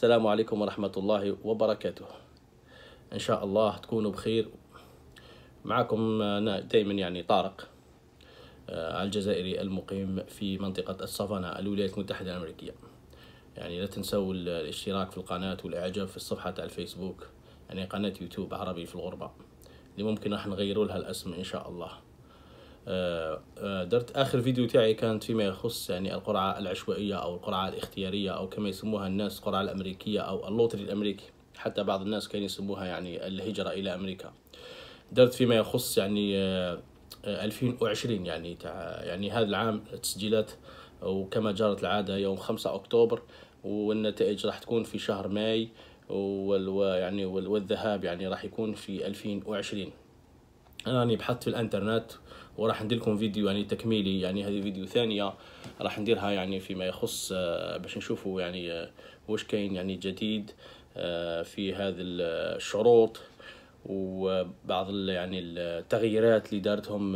السلام عليكم ورحمة الله وبركاته إن شاء الله تكونوا بخير معكم دائما يعني طارق آه، الجزائري المقيم في منطقة الصفنة الولايات المتحدة الأمريكية يعني لا تنسوا الاشتراك في القناة والإعجاب في الصفحة على الفيسبوك يعني قناة يوتيوب عربي في الغربة اللي ممكن راح نغيروا لها الاسم إن شاء الله آه، آه، درت اخر فيديو تاعي كانت فيما يخص يعني القرعه العشوائيه او القرعه الاختياريه او كما يسموها الناس القرعه الامريكيه او اللوتري الامريكي حتى بعض الناس كانوا يسموها يعني الهجره الى امريكا درت فيما يخص يعني 2020 آه، يعني تاع يعني هذا العام تسجيلات وكما جرت العاده يوم 5 اكتوبر والنتائج راح تكون في شهر ماي ويعني والذهاب يعني راح يكون في 2020 راني بحثت في الانترنت وراح ندير لكم فيديو يعني تكميلي يعني هذه فيديو ثانيه راح نديرها يعني فيما يخص آه، باش نشوفوا يعني آه، واش كاين يعني جديد آه، في هذه الشروط وبعض يعني التغييرات اللي دارتهم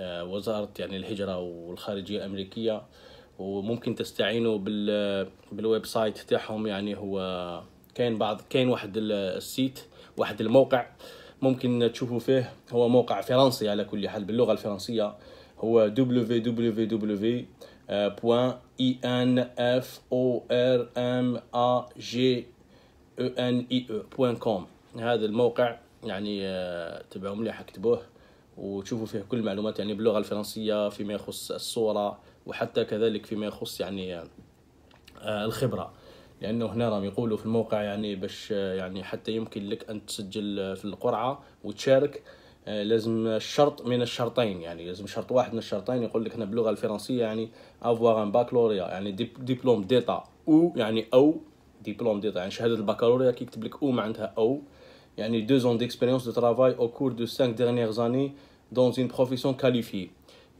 وزاره يعني الهجره والخارجيه الامريكيه وممكن تستعينوا بال بالويب سايت تاعهم يعني هو كاين بعض كاين واحد السيت واحد الموقع ممكن تشوفوا فيه هو موقع فرنسي على كل حال باللغه الفرنسيه هو wwwinfo e e e هذا الموقع يعني آه، تبعوا مليح اكتبوه وتشوفوا فيه كل المعلومات يعني باللغه الفرنسيه فيما يخص الصوره وحتى كذلك فيما يخص يعني آه، آه، الخبره لانه هنا راهم يقولوا في الموقع يعني باش آه، يعني حتى يمكن لك ان تسجل آه، في القرعه وتشارك آه، لازم الشرط من الشرطين يعني لازم شرط واحد من الشرطين يقول لك هنا باللغه الفرنسيه يعني افوار ان باكالوريا يعني ديبلوم ديتا او يعني او ديبلوم ديتا يعني شهاده البكالوريا كيكتب لك او معناتها او يعني دو زون ديكسبيريونس دو ترافاي او كور دو 5 ديرنيغ زاني دون اون بروفيسيون كاليفي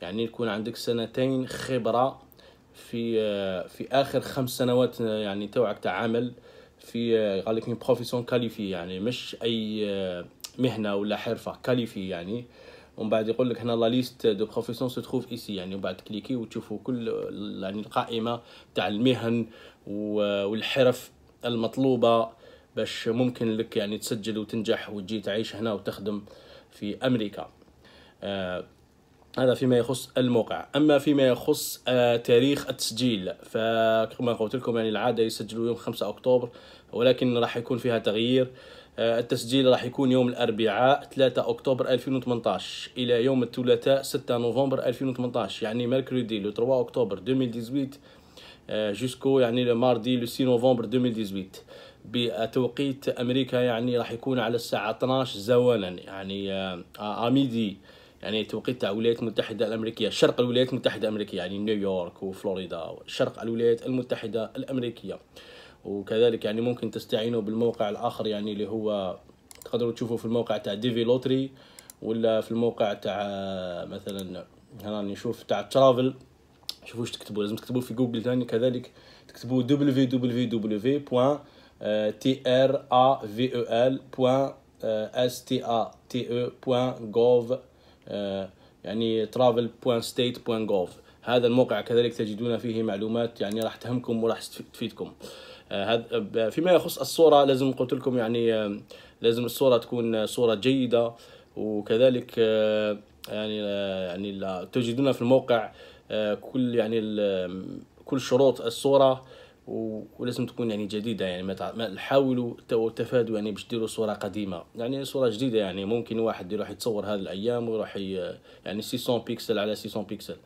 يعني يكون عندك سنتين خبره في آه، في اخر خمس سنوات آه، يعني توعك تعامل في آه، قال لك بروفيسيون كاليفي يعني مش اي مهنه ولا حرفه كاليفي يعني ومن بعد يقول لك هنا لا ليست دو بروفيسيون سو تروف ايسي يعني ومن بعد كليكي وتشوفوا كل يعني القائمه تاع المهن والحرف المطلوبه باش ممكن لك يعني تسجل وتنجح وتجي تعيش هنا وتخدم في امريكا هذا فيما يخص الموقع اما فيما يخص آه، تاريخ التسجيل فكما قلت لكم يعني العاده يسجلوا يوم 5 اكتوبر ولكن راح يكون فيها تغيير آه، التسجيل راح يكون يوم الاربعاء 3 اكتوبر 2018 الى يوم الثلاثاء 6 نوفمبر 2018 يعني ميركوردي لو 3 اكتوبر 2018 جوسكو يعني لو ماردي لو 6 نوفمبر 2018 بتوقيت امريكا يعني راح يكون على الساعه 12 زوالا يعني اميدي آه, آه، يعني توقيت تاع الولايات المتحدة الأمريكية شرق الولايات المتحدة الأمريكية يعني نيويورك وفلوريدا شرق الولايات المتحدة الأمريكية وكذلك يعني ممكن تستعينوا بالموقع الآخر يعني اللي هو تقدروا تشوفوا في الموقع تاع ديفي لوتري ولا في الموقع تاع مثلا هنا نشوف تاع ترافل شوفوا واش تكتبوا لازم تكتبوا في جوجل ثاني كذلك تكتبوا www.travel.gov آه، يعني travel.state.gov هذا الموقع كذلك تجدون فيه معلومات يعني راح تهمكم وراح تفيدكم آه، هذا آه، فيما يخص الصوره لازم قلت لكم يعني لازم الصوره تكون صوره جيده وكذلك يعني يعني تجدون في الموقع كل يعني كل شروط الصوره ولازم تكون يعني جديده يعني ما, تع... ما حاولوا تفادوا يعني باش ديروا صوره قديمه يعني صوره جديده يعني ممكن واحد يروح يتصور هذه الايام ويروح ي... يعني 600 بيكسل على 600 بيكسل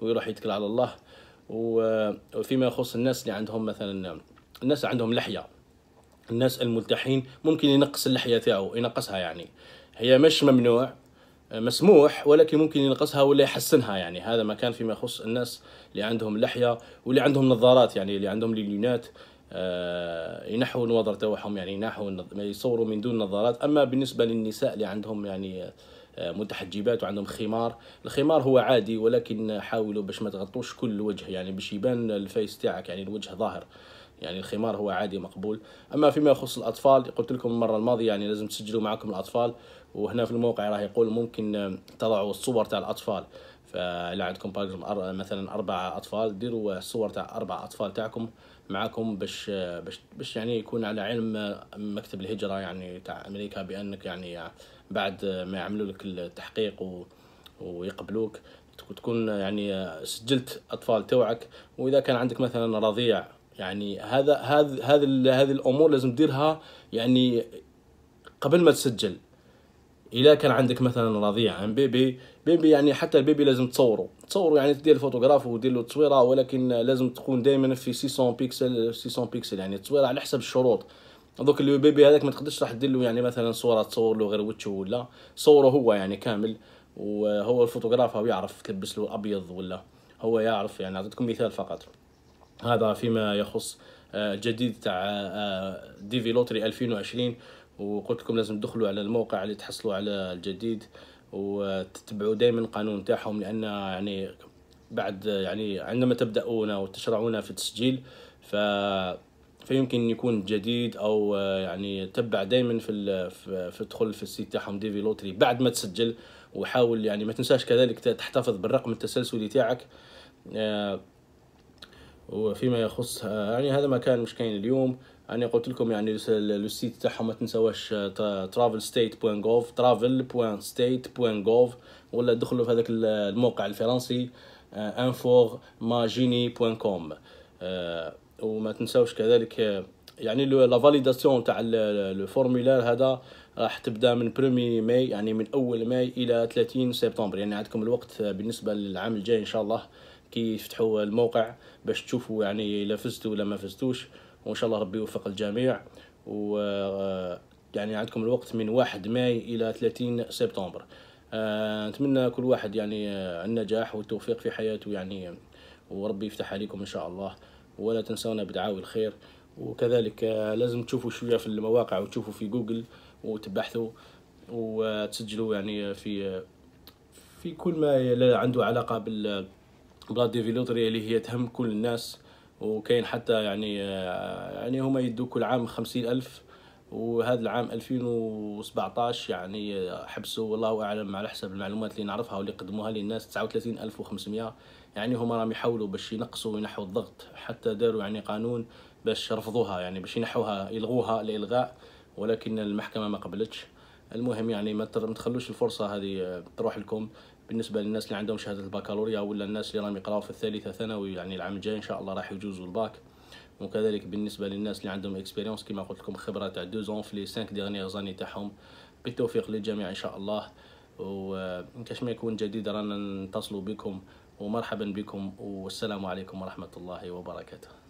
ويروح يتكل على الله وفيما يخص الناس اللي عندهم مثلا الناس عندهم لحيه الناس الملتحين ممكن ينقص اللحيه تاعو ينقصها يعني هي مش ممنوع مسموح ولكن ممكن ينقصها ولا يحسنها يعني هذا ما كان فيما يخص الناس اللي عندهم لحيه واللي عندهم نظارات يعني اللي عندهم ليليونات آه، ينحوا الوضع تاعهم يعني ينحوا يصوروا من دون نظارات اما بالنسبه للنساء اللي عندهم يعني آه، متحجبات وعندهم خمار الخمار هو عادي ولكن حاولوا باش ما تغطوش كل الوجه يعني باش يبان الفيس تاعك يعني الوجه ظاهر يعني الخمار هو عادي مقبول اما فيما يخص الاطفال قلت لكم المره الماضيه يعني لازم تسجلوا معكم الاطفال وهنا في الموقع راه يقول ممكن تضعوا الصور تاع الاطفال فلا عندكم مثلا أربعة أطفال ديروا الصور تاع أربعة أطفال تاعكم معاكم باش آه، باش باش يعني يكون على علم آه، مكتب الهجرة يعني تاع أمريكا بأنك يعني آه، بعد ما يعملوا لك التحقيق و ويقبلوك تكون يعني سجلت أطفال توعك وإذا كان عندك مثلا رضيع يعني هذا هذا هذه هذه الامور لازم تديرها يعني قبل ما تسجل اذا كان عندك مثلا رضيع عن بيبي بيبي يعني حتى البيبي لازم تصوره تصوره يعني تدير الفوتوغراف ودير له تصويره ولكن لازم تكون دائما في 600 بيكسل 600 بيكسل يعني تصويره على حسب الشروط دوك اللي بيبي هذاك ما تقدرش راح دير له يعني مثلا صوره تصور له غير وجهه ولا صوره هو يعني كامل وهو الفوتوغراف هو يعرف تلبس له ابيض ولا هو يعرف يعني اعطيتكم مثال فقط هذا فيما يخص آه، الجديد تاع آه، آه، دي في لوتري 2020 وقلت لكم لازم تدخلوا على الموقع اللي تحصلوا على الجديد وتتبعوا دائما القانون تاعهم لان يعني بعد يعني عندما تبداون وتشرعون في التسجيل ف فيمكن يكون جديد او يعني تبع دائما في في تدخل في السيت تاعهم ديفي لوتري بعد ما تسجل وحاول يعني ما تنساش كذلك تحتفظ بالرقم التسلسلي تاعك وفيما يخص يعني هذا ما كان مش كاين اليوم انا قلت لكم يعني سيت تاعهم ما تنساوش travelstate.gov travel.state.gov ولا دخلوا في هذاك الموقع الفرنسي كوم آه، آه، وما تنساوش كذلك يعني لا فاليداسيون تاع لو فورمولار هذا راح تبدا من 1 ماي يعني من اول ماي الى 30 سبتمبر يعني عندكم الوقت بالنسبه للعام الجاي ان شاء الله كي يفتحوا الموقع باش تشوفوا يعني الا فزتوا ولا ما فزتوش وان شاء الله ربي يوفق الجميع و آه، يعني عندكم الوقت من 1 ماي الى 30 سبتمبر آه، نتمنى كل واحد يعني آه، النجاح والتوفيق في حياته يعني وربي يفتح عليكم ان شاء الله ولا تنسونا بدعاوي الخير وكذلك لازم تشوفوا شويه في المواقع وتشوفوا في جوجل وتبحثوا وتسجلوا يعني في في كل ما عنده علاقه بال بلا ديفيلوتري اللي هي تهم كل الناس وكاين حتى يعني آه، يعني هما يدو كل عام خمسين ألف وهذا العام 2017 يعني آه، حبسوا والله اعلم على حسب المعلومات اللي نعرفها واللي قدموها للناس 39500 يعني هما راهم يحاولوا باش ينقصوا وينحوا الضغط حتى داروا يعني قانون باش رفضوها يعني باش ينحوها يلغوها الالغاء ولكن المحكمه ما قبلتش المهم يعني ما تخلوش الفرصه هذه آه، تروح لكم بالنسبه للناس اللي عندهم شهاده البكالوريا ولا الناس اللي راهم يقراو في الثالثه ثانوي يعني العام الجاي ان شاء الله راح يجوزوا الباك وكذلك بالنسبه للناس اللي عندهم اكسبيريونس كما قلت لكم خبره تاع دو زون في لي 5 ديرنيير زاني تاعهم بالتوفيق للجميع ان شاء الله وكاش ما يكون جديد رانا نتصلوا بكم ومرحبا بكم والسلام عليكم ورحمه الله وبركاته